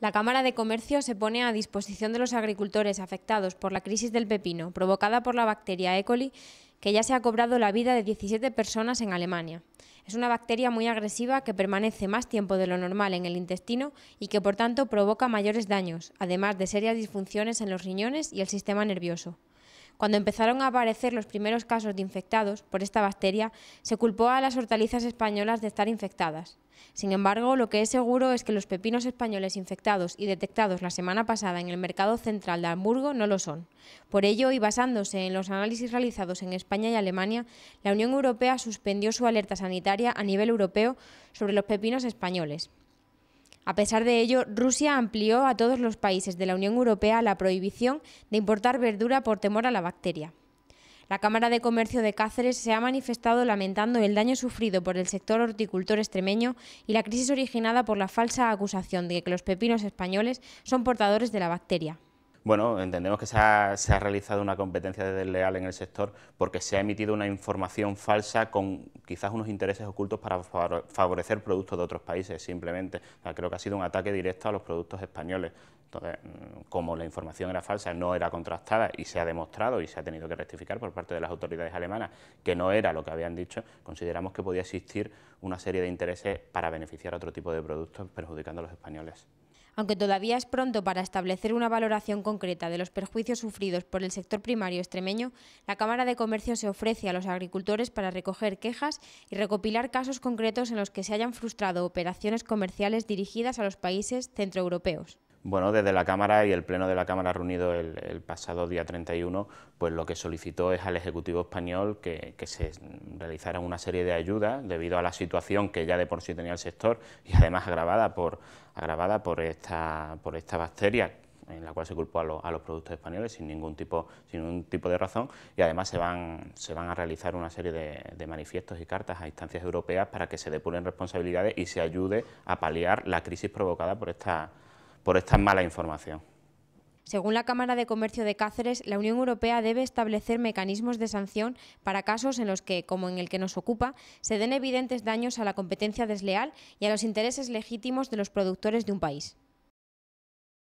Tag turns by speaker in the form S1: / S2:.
S1: La Cámara de Comercio se pone a disposición de los agricultores afectados por la crisis del pepino provocada por la bacteria E. coli, que ya se ha cobrado la vida de 17 personas en Alemania. Es una bacteria muy agresiva que permanece más tiempo de lo normal en el intestino y que por tanto provoca mayores daños, además de serias disfunciones en los riñones y el sistema nervioso. Cuando empezaron a aparecer los primeros casos de infectados por esta bacteria, se culpó a las hortalizas españolas de estar infectadas. Sin embargo, lo que es seguro es que los pepinos españoles infectados y detectados la semana pasada en el mercado central de Hamburgo no lo son. Por ello, y basándose en los análisis realizados en España y Alemania, la Unión Europea suspendió su alerta sanitaria a nivel europeo sobre los pepinos españoles. A pesar de ello, Rusia amplió a todos los países de la Unión Europea la prohibición de importar verdura por temor a la bacteria. La Cámara de Comercio de Cáceres se ha manifestado lamentando el daño sufrido por el sector horticultor extremeño y la crisis originada por la falsa acusación de que los pepinos españoles son portadores de la bacteria.
S2: Bueno, entendemos que se ha, realizado una competencia desleal en el sector porque se ha emitido una información falsa con quizás unos intereses ocultos para favorecer productos de otros países, simplemente. creo que ha sido un ataque directo a los productos españoles. Entonces, mm, como la información era falsa, no era contrastada y se ha demostrado y se ha tenido que rectificar por parte de las autoridades alemanas que no era lo que habían dicho, consideramos que podía existir una serie de intereses para beneficiar a otro tipo de productos perjudicando a los españoles.
S1: Aunque todavía es pronto para establecer una valoración concreta de los perjuicios sufridos por el sector primario extremeño, la Cámara de Comercio se ofrece a los agricultores para recoger quejas y recopilar casos concretos en los que se hayan frustrado operaciones comerciales dirigidas a los países centroeuropeos.
S2: Bueno, desde la Cámara y el Pleno de la Cámara reunido el, pasado día 31, pues lo que solicitó es al Ejecutivo español que, se realizaran una serie de ayudas debido a la situación que ya de por sí tenía el sector y además agravada por, agravada por, esta, por esta bacteria en la cual se culpó a, a, los productos españoles sin ningún tipo sin ningún tipo de razón y además se van se van a realizar una serie de, de, manifiestos y cartas a instancias europeas para que se depuren responsabilidades y se ayude a paliar la crisis provocada por esta por esta mala información.
S1: Según la Cámara de Comercio de Cáceres, la Unión Europea debe establecer mecanismos de sanción para casos en los que, como en el que nos ocupa, se den evidentes daños a la competencia desleal y a los intereses legítimos de los productores de un país.